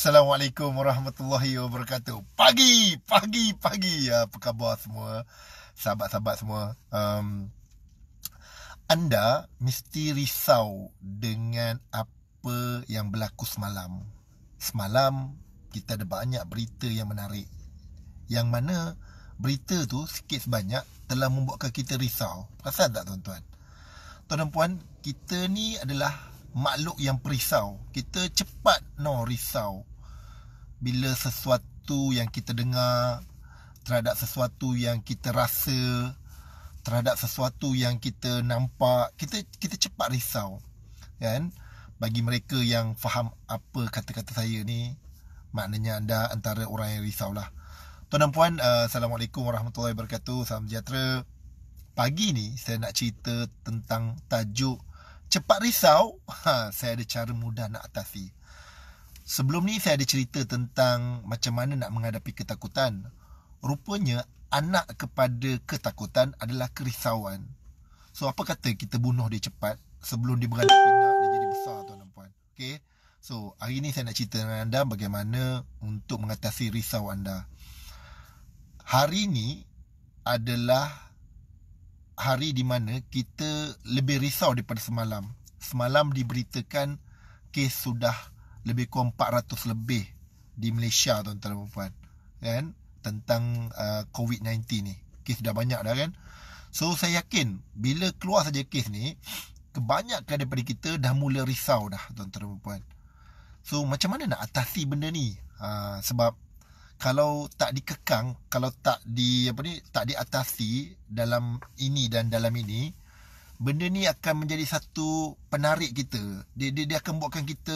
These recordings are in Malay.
Assalamualaikum warahmatullahi wabarakatuh. Pagi, pagi, pagi. Apa khabar semua? Sahabat-sahabat semua. Um, anda mesti risau dengan apa yang berlaku semalam. Semalam kita ada banyak berita yang menarik. Yang mana berita tu sikit sebanyak telah membuatkan kita risau. Perasan tak tuan-tuan? Tuan dan puan, kita ni adalah makhluk yang perisau. Kita cepat no risau bila sesuatu yang kita dengar terhadap sesuatu yang kita rasa terhadap sesuatu yang kita nampak kita kita cepat risau kan bagi mereka yang faham apa kata-kata saya ni maknanya anda antara orang yang risau lah tuan dan puan uh, assalamualaikum warahmatullahi wabarakatuh salam sejahtera pagi ni saya nak cerita tentang tajuk cepat risau ha, saya ada cara mudah nak atasi Sebelum ni saya ada cerita tentang macam mana nak menghadapi ketakutan. Rupanya anak kepada ketakutan adalah kerisauan. So apa kata kita bunuh dia cepat sebelum dia beranak pinak dan jadi besar tuan dan puan. Okay. So hari ni saya nak cerita dengan anda bagaimana untuk mengatasi risau anda. Hari ni adalah hari di mana kita lebih risau daripada semalam. Semalam diberitakan kes sudah lebih kurang 400 lebih di Malaysia tuan-tuan dan puan kan tentang uh, COVID-19 ni kes dah banyak dah kan so saya yakin bila keluar saja kes ni kebanyakan daripada kita dah mula risau dah tuan-tuan dan puan so macam mana nak atasi benda ni uh, sebab kalau tak dikekang kalau tak di apa ni tak diatasi dalam ini dan dalam ini benda ni akan menjadi satu penarik kita dia dia, dia akan buatkan kita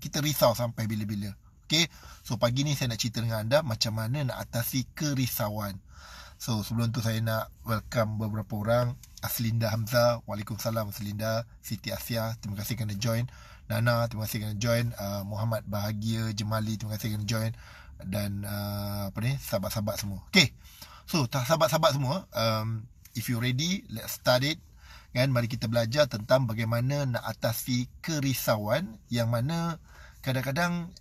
kita risau sampai bila-bila. Okay. So pagi ni saya nak cerita dengan anda macam mana nak atasi kerisauan. So sebelum tu saya nak welcome beberapa orang. Aslinda Hamza, Waalaikumsalam Aslinda. Siti Asia. Terima kasih kerana join. Nana. Terima kasih kerana join. Uh, Muhammad Bahagia. Jemali. Terima kasih kerana join. Dan uh, apa ni. Sahabat-sahabat semua. Okay. So sahabat-sahabat semua. Um, if you ready let's start it kan mari kita belajar tentang bagaimana nak atasi kerisauan yang mana kadang-kadang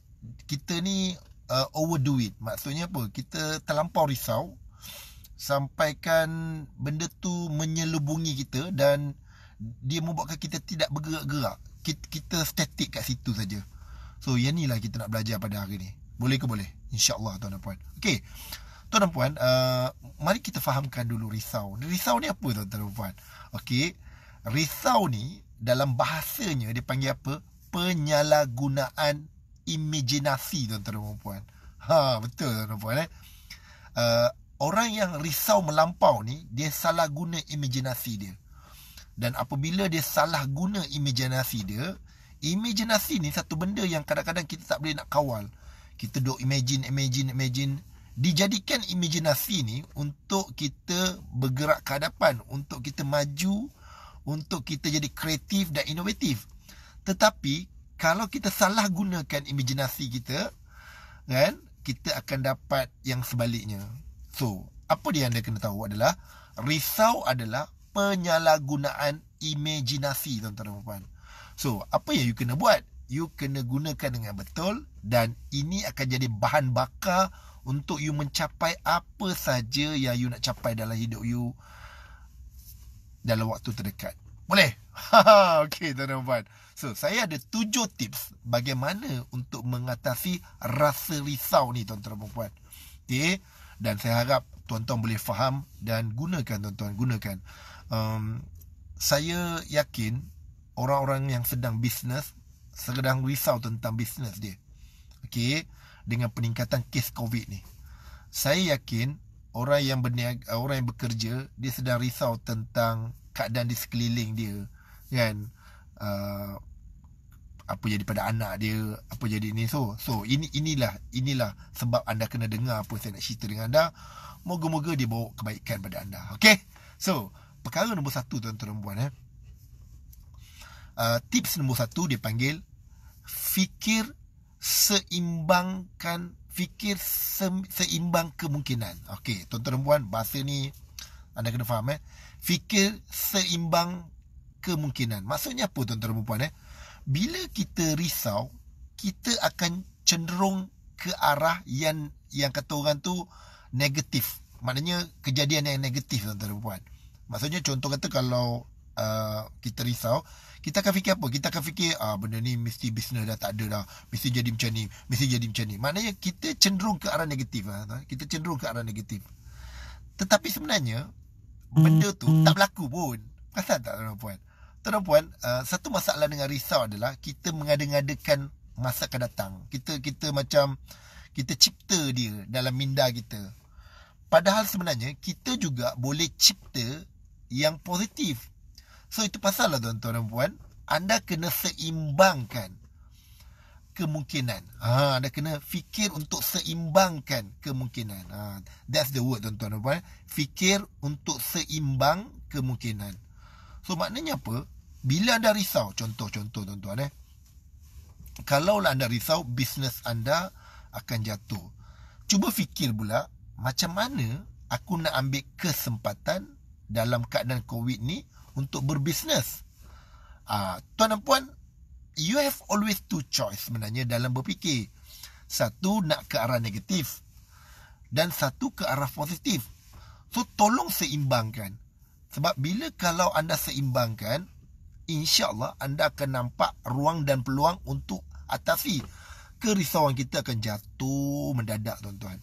kita ni uh, overdo it maksudnya apa kita terlampau risau sampaikan benda tu menyelubungi kita dan dia membuatkan kita tidak bergerak-gerak kita, kita statik kat situ saja so yang lah kita nak belajar pada hari ni boleh ke boleh insyaallah tuan dan puan okey tuan dan puan uh, mari kita fahamkan dulu risau risau ni apa tuan dan puan uh, Okey, risau ni dalam bahasanya dia panggil apa? Penyalahgunaan imajinasi tuan-tuan dan puan-puan. Ha, betul tuan-tuan dan puan eh. Uh, orang yang risau melampau ni dia salah guna imajinasi dia. Dan apabila dia salah guna imajinasi dia, imajinasi ni satu benda yang kadang-kadang kita tak boleh nak kawal. Kita duk imagine, imagine, imagine dijadikan imajinasi ni untuk kita bergerak ke hadapan, untuk kita maju, untuk kita jadi kreatif dan inovatif. Tetapi kalau kita salah gunakan imajinasi kita, kan, kita akan dapat yang sebaliknya. So, apa dia anda kena tahu adalah risau adalah penyalahgunaan imajinasi tuan-tuan dan puan. So, apa yang you kena buat? You kena gunakan dengan betul dan ini akan jadi bahan bakar untuk you mencapai apa saja yang you nak capai dalam hidup you dalam waktu terdekat. Boleh? Haha. Okey, tuan dan puan. So, saya ada tujuh tips bagaimana untuk mengatasi rasa risau ni, tuan-tuan dan puan. Okey? Dan saya harap tuan-tuan boleh faham dan gunakan, tuan-tuan. Gunakan. Um, saya yakin orang-orang yang sedang bisnes sedang risau tentang bisnes dia. Okey? dengan peningkatan kes COVID ni. Saya yakin orang yang berniaga, orang yang bekerja dia sedang risau tentang keadaan di sekeliling dia kan uh, apa jadi pada anak dia apa jadi ni so so ini inilah inilah sebab anda kena dengar apa saya nak cerita dengan anda moga-moga dia bawa kebaikan pada anda Okay, so perkara nombor satu tuan-tuan dan puan eh uh, tips nombor satu dia panggil fikir seimbangkan fikir se- seimbang kemungkinan. Okey, tuan-tuan dan puan, bahasa ni anda kena faham eh. Fikir seimbang kemungkinan. Maksudnya apa tuan-tuan dan puan eh? Bila kita risau, kita akan cenderung ke arah yang yang kata orang tu negatif. Maknanya kejadian yang negatif tuan-tuan dan puan. Maksudnya contoh kata kalau uh, kita risau, kita akan fikir apa? Kita akan fikir ah benda ni mesti bisnes dah tak ada dah. Mesti jadi macam ni, mesti jadi macam ni. Maknanya kita cenderung ke arah negatif lah? Kita cenderung ke arah negatif. Tetapi sebenarnya benda tu mm-hmm. tak berlaku pun. Perasan tak tuan puan? Tuan puan, uh, ah, satu masalah dengan risau adalah kita mengada-ngadakan masa akan datang. Kita kita macam kita cipta dia dalam minda kita. Padahal sebenarnya kita juga boleh cipta yang positif So itu pasal lah tuan-tuan dan puan Anda kena seimbangkan kemungkinan ha, Anda kena fikir untuk seimbangkan kemungkinan ha, That's the word tuan-tuan dan puan Fikir untuk seimbang kemungkinan So maknanya apa? Bila anda risau, contoh-contoh tuan-tuan eh Kalaulah anda risau, bisnes anda akan jatuh Cuba fikir pula macam mana aku nak ambil kesempatan dalam keadaan COVID ni untuk berbisnes. Uh, tuan dan puan, you have always two choice sebenarnya dalam berfikir. Satu nak ke arah negatif dan satu ke arah positif. So tolong seimbangkan. Sebab bila kalau anda seimbangkan, insya-Allah anda akan nampak ruang dan peluang untuk atasi kerisauan kita akan jatuh mendadak tuan-tuan.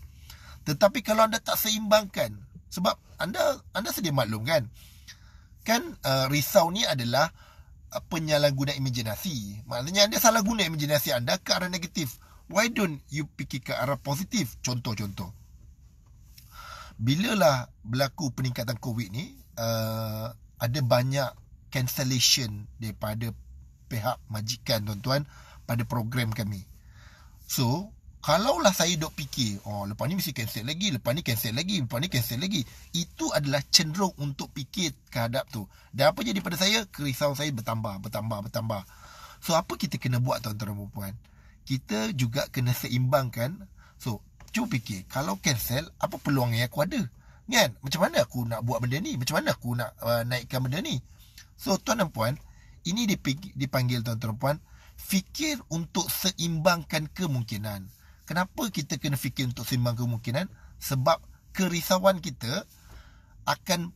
Tetapi kalau anda tak seimbangkan, sebab anda anda sedia maklum kan? kan uh, risau ni adalah uh, penyalahguna imajinasi. Maknanya anda salah guna imajinasi anda ke arah negatif. Why don't you fikir ke arah positif? Contoh-contoh. Bilalah berlaku peningkatan COVID ni, uh, ada banyak cancellation daripada pihak majikan tuan-tuan pada program kami. So, Kalaulah saya dok fikir, oh lepas ni mesti cancel lagi, lepas ni cancel lagi, lepas ni cancel lagi. Itu adalah cenderung untuk fikir kehadap tu. Dan apa jadi pada saya? kerisau saya bertambah, bertambah, bertambah. So apa kita kena buat tuan-tuan dan puan Kita juga kena seimbangkan. So cuba fikir, kalau cancel, apa peluang yang aku ada? Kan? Macam mana aku nak buat benda ni? Macam mana aku nak uh, naikkan benda ni? So tuan dan puan, ini dipanggil tuan-tuan dan puan, fikir untuk seimbangkan kemungkinan. Kenapa kita kena fikir untuk sembang kemungkinan? Sebab kerisauan kita akan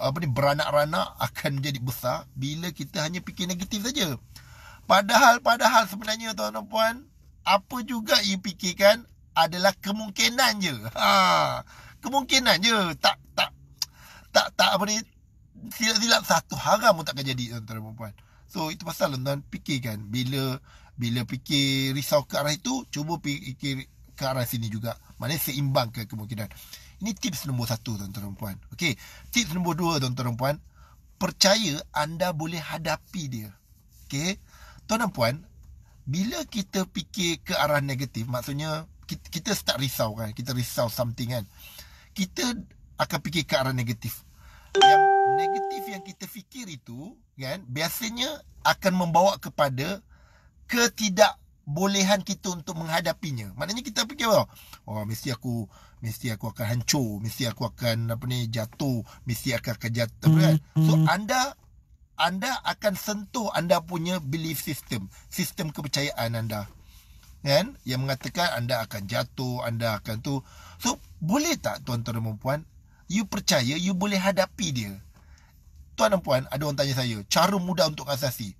apa ni beranak-ranak akan menjadi besar bila kita hanya fikir negatif saja. Padahal padahal sebenarnya tuan-tuan dan puan, apa juga yang fikirkan adalah kemungkinan je. Ha. Kemungkinan je. Tak tak tak tak apa ni silap-silap satu haram pun takkan jadi tuan-tuan dan puan. So itu pasal tuan-tuan fikirkan bila bila fikir risau ke arah itu cuba fikir ke arah sini juga Maksudnya seimbang ke kemungkinan ini tips nombor satu tuan-tuan dan puan okay. tips nombor dua tuan-tuan dan puan percaya anda boleh hadapi dia okay. tuan dan puan bila kita fikir ke arah negatif maksudnya kita, kita start risau kan kita risau something kan kita akan fikir ke arah negatif yang negatif yang kita fikir itu kan biasanya akan membawa kepada ketidakbolehan kita untuk menghadapinya. Maknanya kita fikir oh, oh mesti aku mesti aku akan hancur, mesti aku akan apa ni jatuh, mesti aku akan jatuh kan. Mm-hmm. So anda anda akan sentuh anda punya belief system, sistem kepercayaan anda. Kan? Yang mengatakan anda akan jatuh, anda akan tu. So boleh tak tuan-tuan dan puan you percaya you boleh hadapi dia? Tuan dan puan, ada orang tanya saya, cara mudah untuk asasi.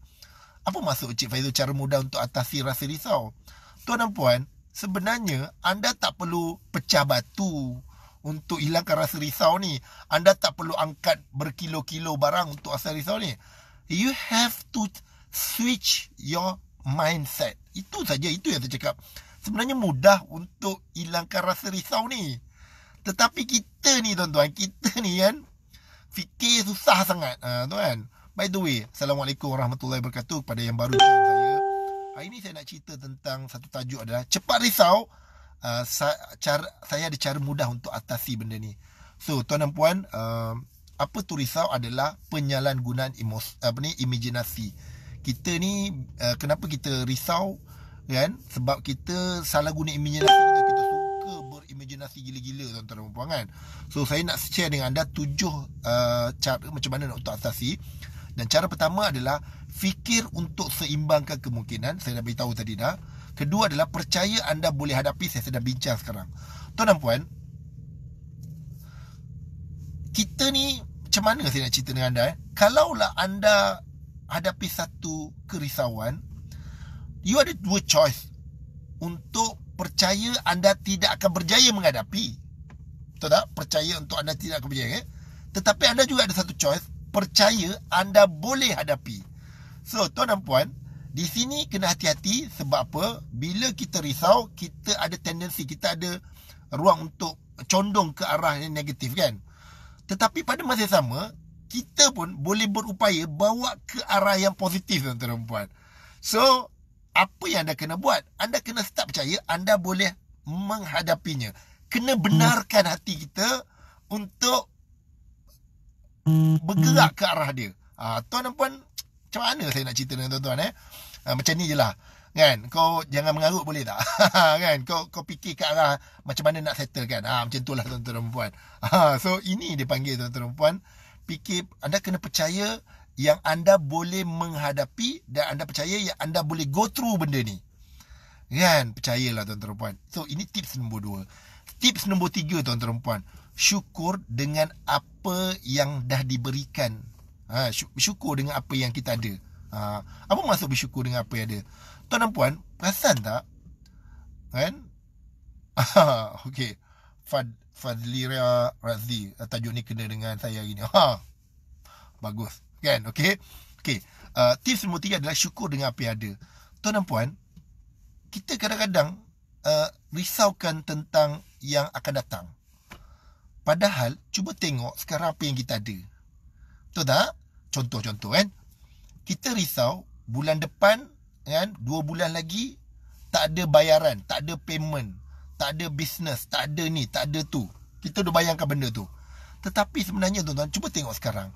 Apa maksud Encik Faizul cara mudah untuk atasi rasa risau? Tuan dan puan, sebenarnya anda tak perlu pecah batu untuk hilangkan rasa risau ni. Anda tak perlu angkat berkilo-kilo barang untuk rasa risau ni. You have to switch your mindset. Itu saja, itu yang saya cakap. Sebenarnya mudah untuk hilangkan rasa risau ni. Tetapi kita ni tuan-tuan, kita ni kan fikir susah sangat. Ha, tuan-tuan. By the way, Assalamualaikum Warahmatullahi Wabarakatuh kepada yang baru join saya. Hari ini saya nak cerita tentang satu tajuk adalah cepat risau. Uh, sa- cara, saya ada cara mudah untuk atasi benda ni. So, tuan dan puan, uh, apa tu risau adalah penyalahgunaan emos- apa ni, imaginasi. Kita ni, uh, kenapa kita risau kan? Sebab kita salah guna imaginasi kita, kita suka berimaginasi gila-gila tuan-tuan dan puan kan? So, saya nak share dengan anda tujuh uh, cara macam mana nak untuk atasi. Dan cara pertama adalah fikir untuk seimbangkan kemungkinan. Saya dah beritahu tadi dah. Kedua adalah percaya anda boleh hadapi saya sedang bincang sekarang. Tuan dan puan, kita ni macam mana saya nak cerita dengan anda eh? Kalaulah anda hadapi satu kerisauan, you ada dua choice untuk percaya anda tidak akan berjaya menghadapi. Betul tak? Percaya untuk anda tidak akan berjaya. Eh? Tetapi anda juga ada satu choice percaya anda boleh hadapi. So, tuan dan puan, di sini kena hati-hati sebab apa? Bila kita risau, kita ada tendensi, kita ada ruang untuk condong ke arah yang negatif kan? Tetapi pada masa yang sama, kita pun boleh berupaya bawa ke arah yang positif tuan dan puan. So, apa yang anda kena buat? Anda kena start percaya anda boleh menghadapinya. Kena hmm. benarkan hati kita untuk bergerak ke arah dia. Ha, tuan dan puan, macam mana saya nak cerita dengan tuan-tuan eh? Ha, macam ni je lah. Kan? Kau jangan mengarut boleh tak? kan? Kau kau fikir ke arah macam mana nak settle kan? Ha, macam tu lah tuan-tuan dan puan. Ha, so, ini dia panggil tuan-tuan dan puan. Fikir, anda kena percaya yang anda boleh menghadapi dan anda percaya yang anda boleh go through benda ni. Kan? Percayalah tuan-tuan dan puan. So, ini tips nombor dua. Tips nombor tiga tuan-tuan dan puan syukur dengan apa yang dah diberikan. Ha, syukur dengan apa yang kita ada. Ha, apa maksud bersyukur dengan apa yang ada? Tuan dan puan, perasan tak? Kan? Ha, okay. Fad, Fadliria Razi. Tajuk ni kena dengan saya hari ni. Ha, bagus. Kan? Okay? Okay. Uh, tips nombor tiga adalah syukur dengan apa yang ada. Tuan dan puan, kita kadang-kadang uh, risaukan tentang yang akan datang. Padahal, cuba tengok sekarang apa yang kita ada. Betul tak? Contoh-contoh kan. Kita risau bulan depan, kan, dua bulan lagi, tak ada bayaran, tak ada payment, tak ada business, tak ada ni, tak ada tu. Kita dah bayangkan benda tu. Tetapi sebenarnya tuan-tuan, cuba tengok sekarang.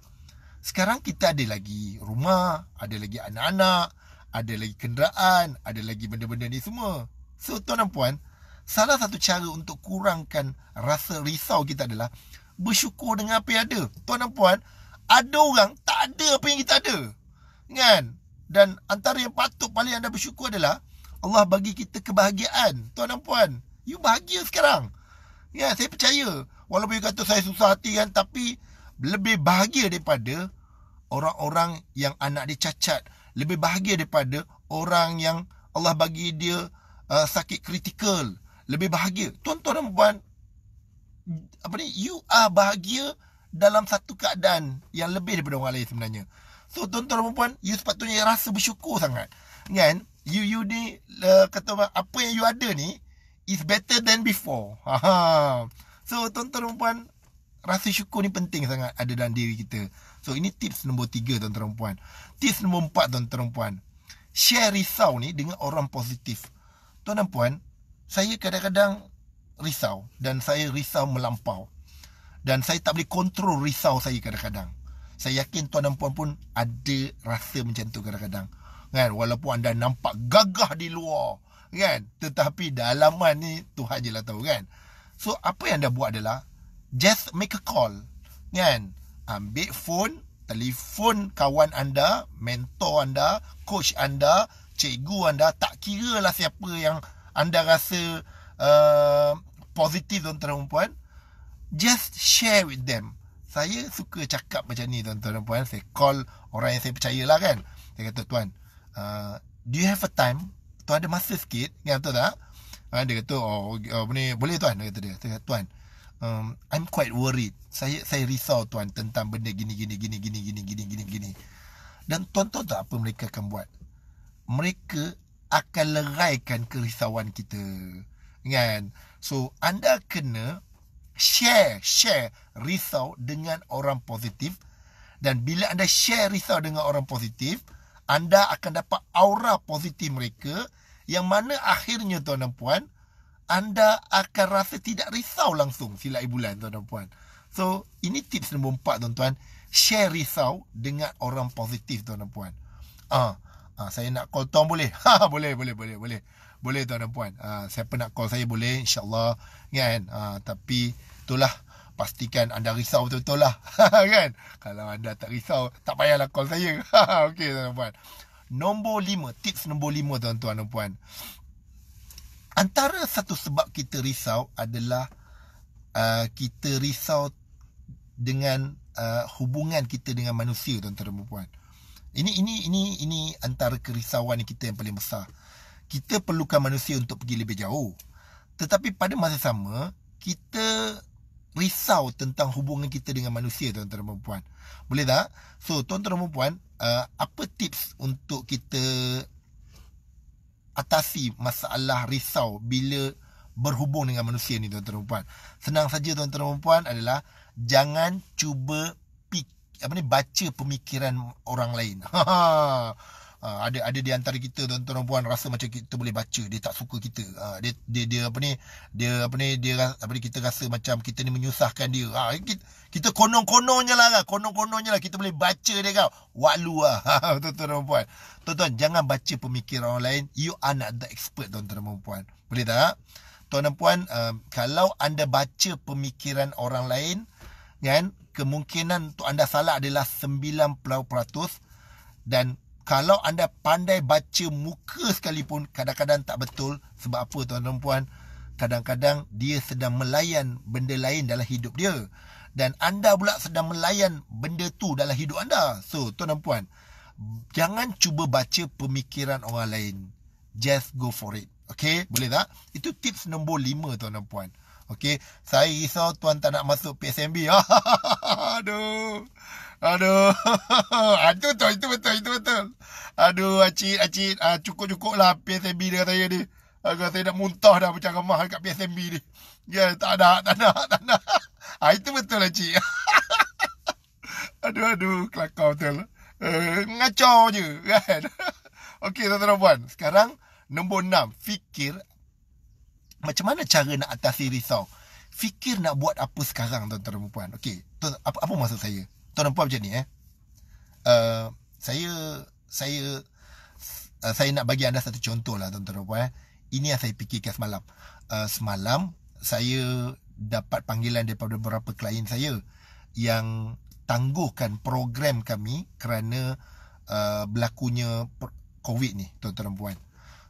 Sekarang kita ada lagi rumah, ada lagi anak-anak, ada lagi kenderaan, ada lagi benda-benda ni semua. So tuan dan puan, salah satu cara untuk kurangkan rasa risau kita adalah bersyukur dengan apa yang ada. Tuan dan puan, ada orang tak ada apa yang kita ada. Kan? Dan antara yang patut paling anda bersyukur adalah Allah bagi kita kebahagiaan. Tuan dan puan, you bahagia sekarang. Ya, saya percaya. Walaupun you kata saya susah hati kan, tapi lebih bahagia daripada orang-orang yang anak dia cacat. Lebih bahagia daripada orang yang Allah bagi dia uh, sakit kritikal lebih bahagia. Tuan-tuan dan puan, apa ni? You are bahagia dalam satu keadaan yang lebih daripada orang lain sebenarnya. So tuan-tuan dan puan, you sepatutnya rasa bersyukur sangat. Kan? You you ni uh, kata apa yang you ada ni is better than before. Ha, ha. So tuan-tuan dan puan, rasa syukur ni penting sangat ada dalam diri kita. So ini tips nombor tiga tuan-tuan dan puan. Tips nombor empat tuan-tuan dan puan. Share risau ni dengan orang positif. Tuan dan puan, saya kadang-kadang risau dan saya risau melampau dan saya tak boleh kontrol risau saya kadang-kadang saya yakin tuan dan puan pun ada rasa macam tu kadang-kadang kan walaupun anda nampak gagah di luar kan tetapi dalaman ni Tuhan je lah tahu kan so apa yang anda buat adalah just make a call kan ambil phone telefon kawan anda mentor anda coach anda cikgu anda tak kira lah siapa yang anda rasa uh, positif tuan-tuan dan puan just share with them saya suka cakap macam ni tuan-tuan dan puan saya call orang yang saya percayalah kan saya kata tuan uh, do you have a time Tu ada masa sikit kan betul tak uh, dia kata oh, oh boleh, boleh tuan dia kata dia kata tuan um, I'm quite worried saya saya risau tuan tentang benda gini gini gini gini gini gini gini gini dan tuan tahu tak apa mereka akan buat mereka akan leraikan kerisauan kita. Kan? So, anda kena share, share risau dengan orang positif. Dan bila anda share risau dengan orang positif, anda akan dapat aura positif mereka yang mana akhirnya tuan dan puan, anda akan rasa tidak risau langsung sila bulan tuan dan puan. So, ini tips nombor empat tuan-tuan. Share risau dengan orang positif tuan dan puan. Ah. Uh ha, saya nak call Tom boleh? Ha, boleh, boleh, boleh, boleh. Boleh tuan dan puan. Ha, siapa nak call saya boleh insyaAllah. Kan? Ha, tapi itulah. Pastikan anda risau betul-betul lah. kan? Kalau anda tak risau, tak payahlah call saya. Ha, okey tuan dan puan. Nombor lima. Tips nombor lima tuan-tuan dan puan. Antara satu sebab kita risau adalah uh, kita risau dengan uh, hubungan kita dengan manusia tuan-tuan dan puan. Uh, ini ini ini ini antara kerisauan kita yang paling besar. Kita perlukan manusia untuk pergi lebih jauh. Tetapi pada masa sama, kita risau tentang hubungan kita dengan manusia tuan-tuan dan puan Boleh tak? So, tuan-tuan dan puan uh, apa tips untuk kita atasi masalah risau bila berhubung dengan manusia ni tuan-tuan dan puan Senang saja tuan-tuan dan puan adalah jangan cuba apa ni baca pemikiran orang lain. Ha, ha. ha ada ada di antara kita tuan-tuan dan puan rasa macam kita boleh baca dia tak suka kita. Ha, dia, dia dia apa ni dia apa ni dia apa ni kita rasa macam kita ni menyusahkan dia. Ha kita, kita konon-kononnya lah kan. Konon-kononnya lah kita boleh baca dia kau. Waklu lah. Ha, tuan-tuan dan puan. Tuan-tuan jangan baca pemikiran orang lain. You are not the expert tuan-tuan dan puan. Boleh tak? Tuan dan puan, uh, kalau anda baca pemikiran orang lain, kan, kemungkinan untuk anda salah adalah 90% dan kalau anda pandai baca muka sekalipun kadang-kadang tak betul sebab apa tuan dan puan kadang-kadang dia sedang melayan benda lain dalam hidup dia dan anda pula sedang melayan benda tu dalam hidup anda so tuan dan puan jangan cuba baca pemikiran orang lain just go for it Okay, boleh tak? Itu tips nombor lima tuan dan puan. Okey, saya risau tuan tak nak masuk PSMB. Aduh. Aduh. Aduh, ah, betul, itu betul, itu betul. Aduh, aci aci, uh, ah, cukup-cukup lah PSMB dia kata dia. Agak saya dah muntah dah macam ramah kat PSMB ni. Ya, yeah, tak nak, tak nak, tak nak. Ha, ah, itu betul lah, cik. aduh, aduh, kelakar betul. Uh, ngacau je, kan? Okey, tuan-tuan Sekarang, nombor enam. Fikir macam mana cara nak atasi risau? Fikir nak buat apa sekarang tuan-tuan dan puan-puan. Okey, tu, apa, apa maksud saya? Tuan dan puan macam ni eh. Uh, saya saya uh, saya nak bagi anda satu contoh lah tuan-tuan dan puan. Eh? Ini yang saya fikirkan semalam. Uh, semalam saya dapat panggilan daripada beberapa klien saya yang tangguhkan program kami kerana uh, berlakunya COVID ni tuan-tuan dan puan.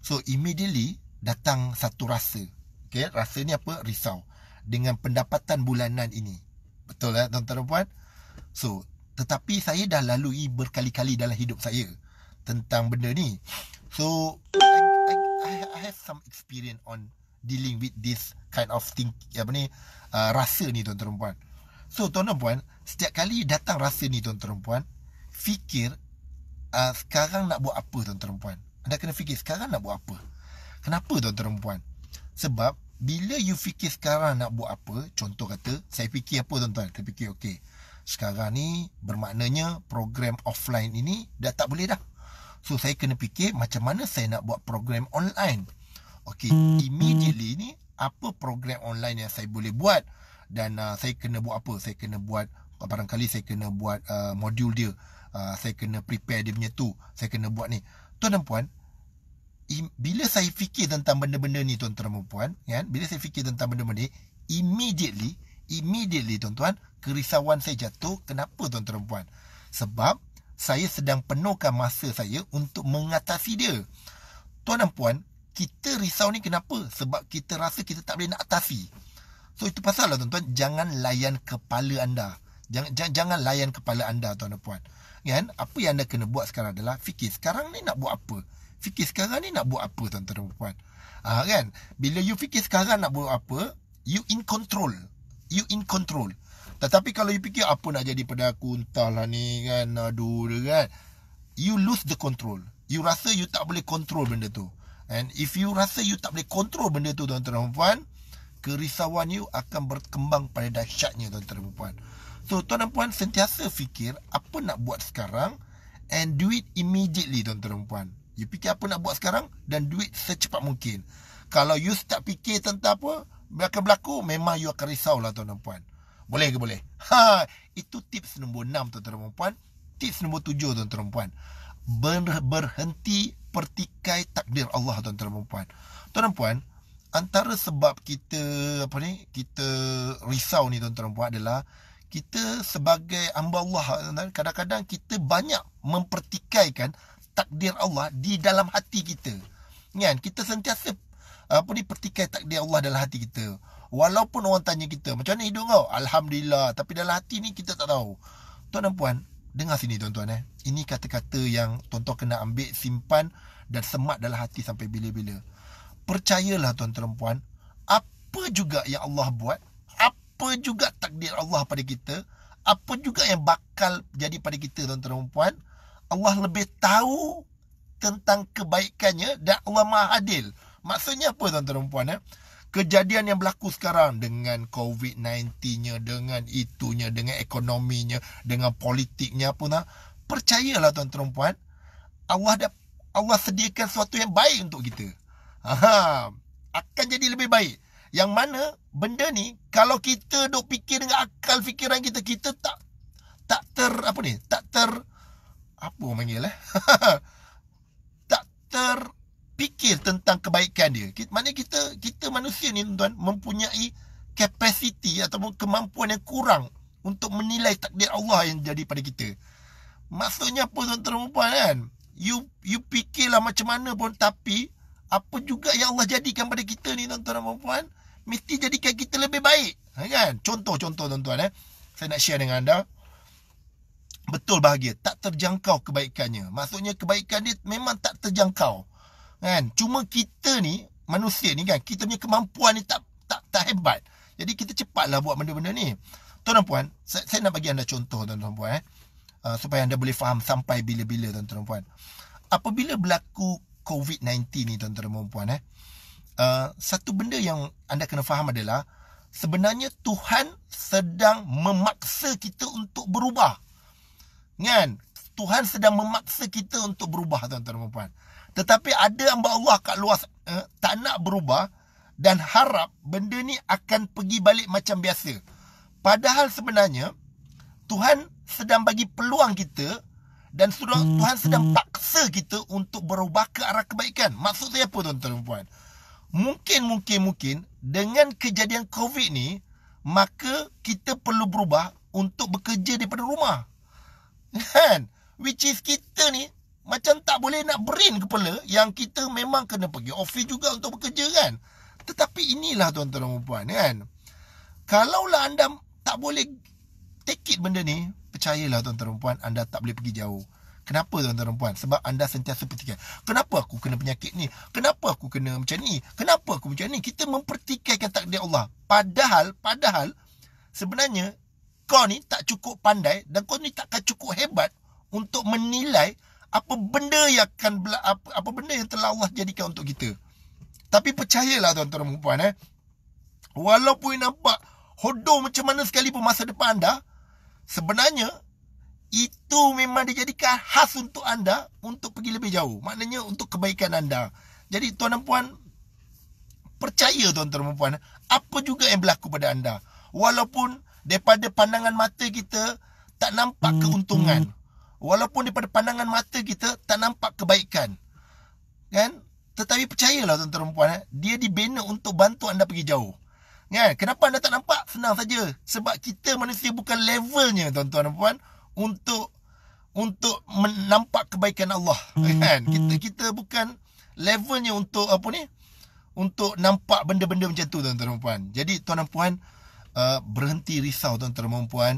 So immediately datang satu rasa Okay, rasa ni apa? Risau. Dengan pendapatan bulanan ini. Betul tak, tuan-tuan dan puan? So, tetapi saya dah lalui berkali-kali dalam hidup saya tentang benda ni. So, I, I, I have some experience on dealing with this kind of thing, apa ni, uh, rasa ni tuan-tuan dan puan. So, tuan-tuan dan puan, setiap kali datang rasa ni tuan-tuan dan puan, fikir uh, sekarang nak buat apa tuan-tuan dan puan. Anda kena fikir sekarang nak buat apa. Kenapa tuan-tuan dan puan? Sebab bila you fikir sekarang nak buat apa contoh kata saya fikir apa tuan-tuan saya fikir ok sekarang ni bermaknanya program offline ini dah tak boleh dah so saya kena fikir macam mana saya nak buat program online ok hmm, immediately ni apa program online yang saya boleh buat dan uh, saya kena buat apa saya kena buat barangkali saya kena buat uh, modul dia uh, saya kena prepare dia punya tu saya kena buat ni tuan dan puan bila saya fikir tentang benda-benda ni tuan-tuan dan puan kan bila saya fikir tentang benda-benda ni immediately immediately tuan-tuan kerisauan saya jatuh kenapa tuan-tuan dan puan sebab saya sedang penuhkan masa saya untuk mengatasi dia tuan dan puan kita risau ni kenapa sebab kita rasa kita tak boleh nak atasi so itu pasal lah tuan-tuan jangan layan kepala anda jangan jangan layan kepala anda tuan dan puan kan apa yang anda kena buat sekarang adalah fikir sekarang ni nak buat apa fikir sekarang ni nak buat apa tuan-tuan dan puan ha, kan bila you fikir sekarang nak buat apa you in control you in control tetapi kalau you fikir apa nak jadi pada aku entahlah ni kan aduh dia kan you lose the control you rasa you tak boleh control benda tu and if you rasa you tak boleh control benda tu tuan-tuan dan puan kerisauan you akan berkembang pada dahsyatnya tuan-tuan dan puan so tuan dan puan sentiasa fikir apa nak buat sekarang and do it immediately tuan-tuan dan puan You fikir apa nak buat sekarang dan duit secepat mungkin. Kalau you tak fikir tentang apa mereka berlaku, memang you akan risau lah tuan dan puan. Boleh ke boleh? Ha, itu tips nombor 6 tuan dan puan. Tips nombor 7 tuan dan puan. Ber berhenti pertikai takdir Allah tuan dan puan. Tuan dan puan, antara sebab kita apa ni kita risau ni tuan-tuan puan adalah kita sebagai hamba Allah kadang-kadang kita banyak mempertikaikan takdir Allah di dalam hati kita. Kan? Kita sentiasa apa ni pertikai takdir Allah dalam hati kita. Walaupun orang tanya kita, macam mana hidup kau? Alhamdulillah. Tapi dalam hati ni kita tak tahu. Tuan dan puan, dengar sini tuan-tuan eh. Ini kata-kata yang tuan-tuan kena ambil, simpan dan semat dalam hati sampai bila-bila. Percayalah tuan-tuan puan, apa juga yang Allah buat, apa juga takdir Allah pada kita, apa juga yang bakal jadi pada kita tuan-tuan puan, -tuan, Allah lebih tahu tentang kebaikannya dan Allah maha adil. Maksudnya apa tuan-tuan dan puan? Eh? Kejadian yang berlaku sekarang dengan COVID-19-nya, dengan itunya, dengan ekonominya, dengan politiknya pun. Lah. Percayalah tuan-tuan dan puan. Allah, dah, Allah sediakan sesuatu yang baik untuk kita. Aha, akan jadi lebih baik. Yang mana benda ni kalau kita duk fikir dengan akal fikiran kita kita tak tak ter apa ni tak ter apa orang panggil eh? tak terfikir tentang kebaikan dia. Maknanya kita kita manusia ni tuan mempunyai capacity ataupun kemampuan yang kurang untuk menilai takdir Allah yang jadi pada kita. Maksudnya apa tuan tuan kan? You you fikirlah macam mana pun tapi apa juga yang Allah jadikan pada kita ni tuan tuan perempuan mesti jadikan kita lebih baik. Ha, kan? Contoh-contoh tuan-tuan eh. Saya nak share dengan anda betul bahagia tak terjangkau kebaikannya maksudnya kebaikan dia memang tak terjangkau kan cuma kita ni manusia ni kan kita punya kemampuan ni tak tak tak hebat jadi kita cepatlah buat benda-benda ni tuan dan puan saya, saya nak bagi anda contoh tuan dan puan eh uh, supaya anda boleh faham sampai bila-bila tuan dan puan apabila berlaku COVID-19 ni tuan dan puan eh uh, satu benda yang anda kena faham adalah sebenarnya Tuhan sedang memaksa kita untuk berubah Kan? Tuhan sedang memaksa kita untuk berubah tuan-tuan dan puan. Tetapi ada hamba Allah kat luar eh, tak nak berubah dan harap benda ni akan pergi balik macam biasa. Padahal sebenarnya Tuhan sedang bagi peluang kita dan sudah hmm. Tuhan sedang hmm. paksa kita untuk berubah ke arah kebaikan. Maksud saya apa tuan-tuan dan puan? Mungkin mungkin mungkin dengan kejadian COVID ni maka kita perlu berubah untuk bekerja daripada rumah. Kan? Which is kita ni macam tak boleh nak brain kepala yang kita memang kena pergi office juga untuk bekerja kan. Tetapi inilah tuan-tuan dan puan kan. Kalaulah anda tak boleh take it benda ni, percayalah tuan-tuan dan puan anda tak boleh pergi jauh. Kenapa tuan-tuan dan puan? Sebab anda sentiasa pertikaian. Kenapa aku kena penyakit ni? Kenapa aku kena macam ni? Kenapa aku macam ni? Kita mempertikaikan takdir Allah. Padahal, padahal sebenarnya kau ni tak cukup pandai dan kau ni takkan cukup hebat untuk menilai apa benda yang akan apa, apa benda yang telah Allah jadikan untuk kita. Tapi percayalah tuan-tuan dan puan eh. Walaupun nampak hodoh macam mana sekali pun masa depan anda, sebenarnya itu memang dijadikan khas untuk anda untuk pergi lebih jauh. Maknanya untuk kebaikan anda. Jadi tuan dan puan percaya tuan-tuan dan puan apa juga yang berlaku pada anda. Walaupun daripada pandangan mata kita tak nampak hmm. keuntungan hmm. walaupun daripada pandangan mata kita tak nampak kebaikan kan tetapi percayalah tuan-tuan dan puan eh dia dibina untuk bantu anda pergi jauh kan kenapa anda tak nampak senang saja sebab kita manusia bukan levelnya tuan-tuan dan puan untuk untuk menampak kebaikan Allah hmm. kan kita hmm. kita bukan levelnya untuk apa ni untuk nampak benda-benda macam tu tuan-tuan dan puan jadi tuan-tuan dan puan uh, berhenti risau tuan-tuan dan puan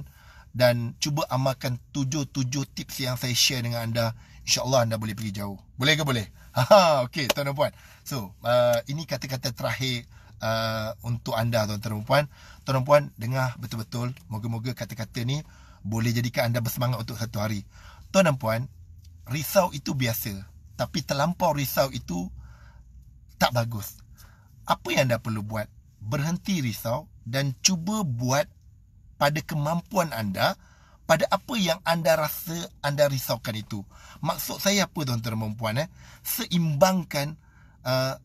dan cuba amalkan tujuh-tujuh tips yang saya share dengan anda. InsyaAllah anda boleh pergi jauh. Boleh ke boleh? Haha, okey tuan dan puan. So, uh, ini kata-kata terakhir uh, untuk anda tuan-tuan dan puan. Tuan dan puan, dengar betul-betul. Moga-moga kata-kata ni boleh jadikan anda bersemangat untuk satu hari. Tuan dan puan, risau itu biasa. Tapi terlampau risau itu tak bagus. Apa yang anda perlu buat? berhenti risau dan cuba buat pada kemampuan anda pada apa yang anda rasa anda risaukan itu. Maksud saya apa tuan-tuan dan perempuan? Eh? Seimbangkan uh,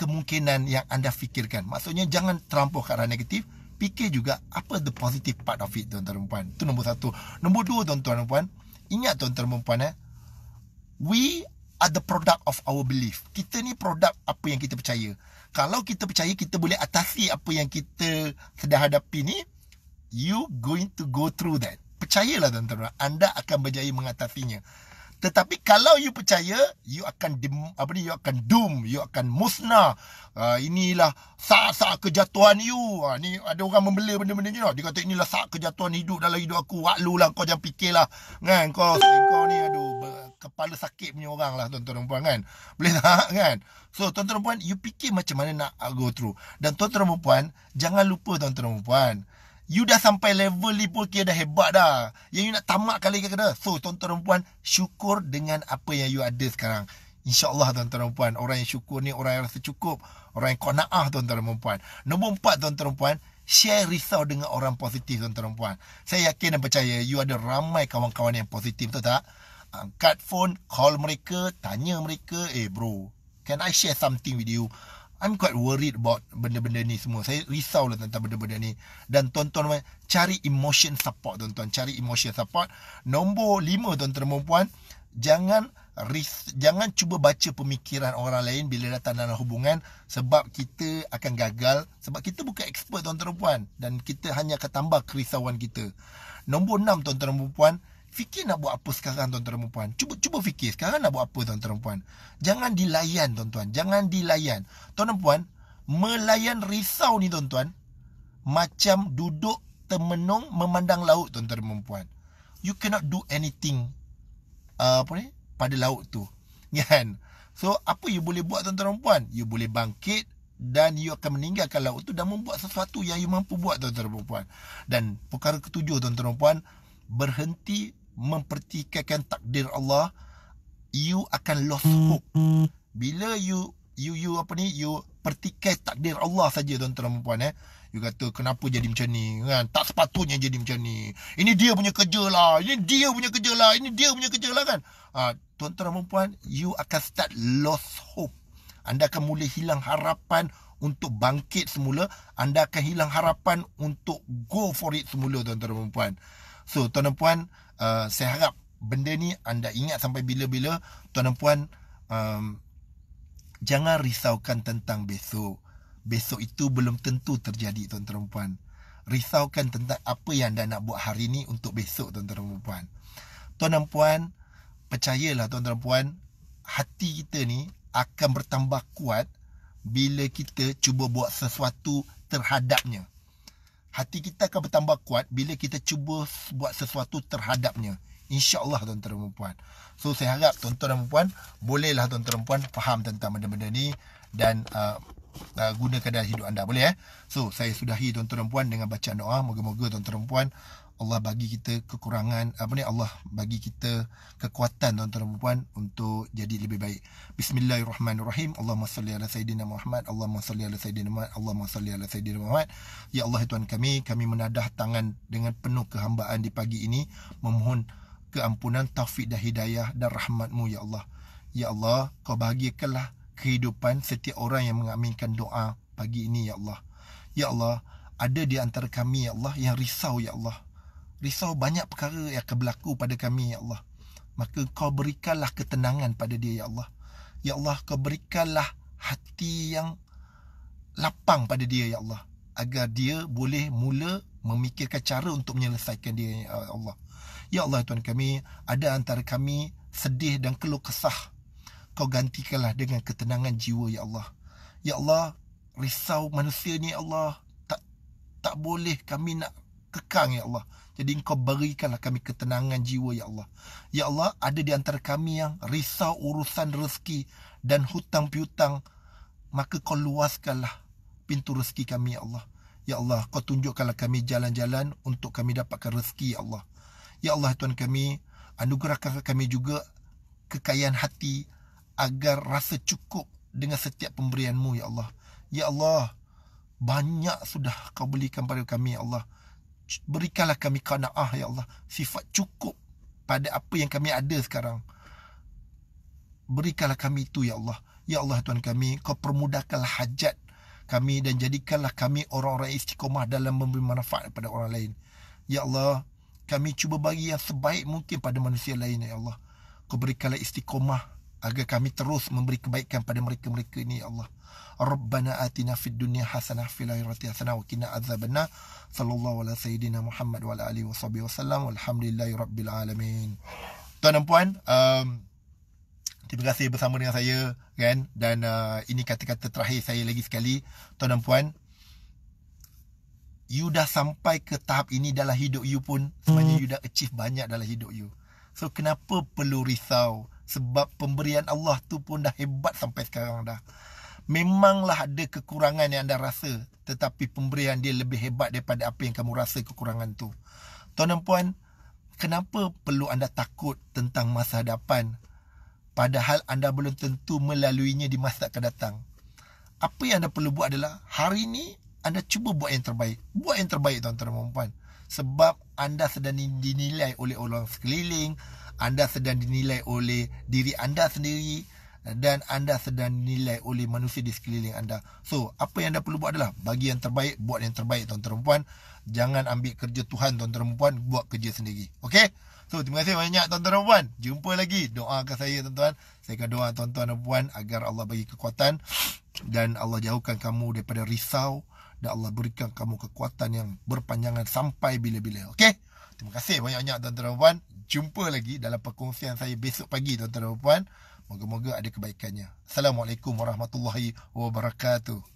kemungkinan yang anda fikirkan. Maksudnya jangan terlampau ke arah negatif. Fikir juga apa the positive part of it tuan-tuan dan perempuan. Itu nombor satu. Nombor dua tuan-tuan dan perempuan. Ingat tuan-tuan dan perempuan. Eh? We are the product of our belief. Kita ni produk apa yang kita percaya kalau kita percaya kita boleh atasi apa yang kita sedang hadapi ni, you going to go through that. Percayalah tuan-tuan, anda akan berjaya mengatasinya tetapi kalau you percaya you akan dim, apa ni you akan doom you akan musnah uh, inilah sa-sa kejatuhan you ha uh, ni ada orang membela benda-benda ni dia kata inilah sa kejatuhan hidup dalam hidup aku waklulah kau jangan fikirlah kan kau kau ni aduh kepala sakit punya orang lah tuan-tuan dan puan kan boleh tak kan so tuan-tuan dan puan you fikir macam mana nak go through dan tuan-tuan dan puan jangan lupa tuan-tuan dan puan You dah sampai level ni pun kira dah hebat dah. Yang you nak kali lagi kena. So, tuan-tuan dan puan, syukur dengan apa yang you ada sekarang. InsyaAllah, tuan-tuan dan puan. Orang yang syukur ni, orang yang rasa cukup. Orang yang kona'ah, tuan-tuan dan puan. Nombor empat, tuan-tuan dan puan. Share risau dengan orang positif, tuan-tuan dan puan. Saya yakin dan percaya, you ada ramai kawan-kawan yang positif, tu tak? Angkat phone, call mereka, tanya mereka. Eh, bro, can I share something with you? I'm quite worried about benda-benda ni semua. Saya risau lah tentang benda-benda ni. Dan tuan-tuan eh, cari emotion support tuan-tuan. Cari emotion support. Nombor lima tuan-tuan dan puan. Jangan ris- jangan cuba baca pemikiran orang lain bila datang dalam hubungan. Sebab kita akan gagal. Sebab kita bukan expert tuan-tuan dan puan. Dan kita hanya akan tambah kerisauan kita. Nombor enam tuan-tuan dan puan. Fikir nak buat apa sekarang tuan-tuan dan puan. Cuba cuba fikir sekarang nak buat apa tuan-tuan dan puan. Jangan dilayan tuan-tuan. Jangan dilayan. Tuan dan puan, melayan risau ni tuan-tuan. Macam duduk termenung memandang laut tuan-tuan dan puan. You cannot do anything uh, apa ni? pada laut tu. Kan? So, apa you boleh buat tuan-tuan dan puan? You boleh bangkit dan you akan meninggalkan laut tu dan membuat sesuatu yang you mampu buat tuan-tuan dan puan. Dan perkara ketujuh tuan-tuan dan puan, berhenti mempertikaikan takdir Allah you akan lost hope bila you you you apa ni you pertikai takdir Allah saja tuan-tuan dan puan eh you kata kenapa jadi macam ni kan tak sepatutnya jadi macam ni ini dia punya kerja lah. ini dia punya kerja lah. ini dia punya kerja lah, kan ha, tuan-tuan dan puan you akan start lost hope anda akan mula hilang harapan untuk bangkit semula anda akan hilang harapan untuk go for it semula tuan-tuan dan puan so tuan-tuan puan Eh, saya harap benda ni anda ingat sampai bila-bila tuan dan puan um, jangan risaukan tentang besok besok itu belum tentu terjadi tuan dan puan risaukan tentang apa yang anda nak buat hari ni untuk besok tuan dan puan tuan dan puan percayalah tuan dan puan hati kita ni akan bertambah kuat bila kita cuba buat sesuatu terhadapnya hati kita akan bertambah kuat bila kita cuba buat sesuatu terhadapnya. InsyaAllah tuan-tuan dan perempuan. So saya harap tuan-tuan dan perempuan bolehlah tuan-tuan dan perempuan faham tentang benda-benda ni dan uh, uh, gunakan dalam hidup anda. Boleh eh? So saya sudahi tuan-tuan dan perempuan dengan bacaan doa. Moga-moga tuan-tuan dan perempuan Allah bagi kita kekurangan apa ni Allah bagi kita kekuatan tuan-tuan dan puan untuk jadi lebih baik. Bismillahirrahmanirrahim. Allahumma salli ala Sayidina Muhammad. Allahumma salli ala Sayidina Muhammad. Allahumma salli ala Sayidina Muhammad. Ya Allah ya Tuhan kami, kami menadah tangan dengan penuh kehambaan di pagi ini memohon keampunan, taufik dan hidayah dan rahmatmu ya Allah. Ya Allah, kau bahagiakanlah kehidupan setiap orang yang mengaminkan doa pagi ini ya Allah. Ya Allah, ada di antara kami ya Allah yang risau ya Allah risau banyak perkara yang akan berlaku pada kami ya Allah maka kau berikanlah ketenangan pada dia ya Allah ya Allah kau berikanlah hati yang lapang pada dia ya Allah agar dia boleh mula memikirkan cara untuk menyelesaikan dia ya Allah ya Allah tuan kami ada antara kami sedih dan keluh kesah kau gantikanlah dengan ketenangan jiwa ya Allah ya Allah risau manusia ni ya Allah tak tak boleh kami nak kekang ya Allah jadi engkau berikanlah kami ketenangan jiwa ya Allah. Ya Allah, ada di antara kami yang risau urusan rezeki dan hutang piutang, maka kau luaskanlah pintu rezeki kami ya Allah. Ya Allah, kau tunjukkanlah kami jalan-jalan untuk kami dapatkan rezeki ya Allah. Ya Allah Tuhan kami, anugerahkan kami juga kekayaan hati agar rasa cukup dengan setiap pemberianmu ya Allah. Ya Allah, banyak sudah kau belikan kepada kami ya Allah berikanlah kami kanaah ya Allah sifat cukup pada apa yang kami ada sekarang berikanlah kami itu ya Allah ya Allah Tuhan kami kau permudahkanlah hajat kami dan jadikanlah kami orang-orang istiqomah dalam memberi manfaat kepada orang lain ya Allah kami cuba bagi yang sebaik mungkin pada manusia lain ya Allah kau berikanlah istiqomah agar kami terus memberi kebaikan pada mereka-mereka ini ya Allah. Rabbana atina fid dunya hasanah fil akhirati hasanah wa qina azabanna sallallahu ala sayidina Muhammad wa ala alihi washabihi wasallam walhamdulillahi rabbil alamin. Tuan dan puan, um, terima kasih bersama dengan saya kan dan uh, ini kata-kata terakhir saya lagi sekali tuan dan puan you dah sampai ke tahap ini dalam hidup you pun sebenarnya hmm. you dah achieve banyak dalam hidup you. So kenapa perlu risau? sebab pemberian Allah tu pun dah hebat sampai sekarang dah. Memanglah ada kekurangan yang anda rasa tetapi pemberian dia lebih hebat daripada apa yang kamu rasa kekurangan tu. Tuan dan puan, kenapa perlu anda takut tentang masa hadapan padahal anda belum tentu melaluinya di masa akan datang? Apa yang anda perlu buat adalah hari ini anda cuba buat yang terbaik. Buat yang terbaik tuan-tuan dan puan. Sebab anda sedang dinilai oleh orang sekeliling, anda sedang dinilai oleh diri anda sendiri eh, dan anda sedang dinilai oleh manusia di sekeliling anda. So, apa yang anda perlu buat adalah bagi yang terbaik, buat yang terbaik tuan-tuan dan puan. Jangan ambil kerja Tuhan tuan-tuan dan puan, buat kerja sendiri. Okey? So, terima kasih banyak tuan-tuan dan puan. Jumpa lagi. Doakan saya tuan-tuan. Saya akan doa tuan-tuan dan puan agar Allah bagi kekuatan dan Allah jauhkan kamu daripada risau dan Allah berikan kamu kekuatan yang berpanjangan sampai bila-bila. Okey? Terima kasih banyak-banyak tuan-tuan dan puan jumpa lagi dalam perkongsian saya besok pagi tuan-tuan dan puan-puan. Moga-moga ada kebaikannya. Assalamualaikum warahmatullahi wabarakatuh.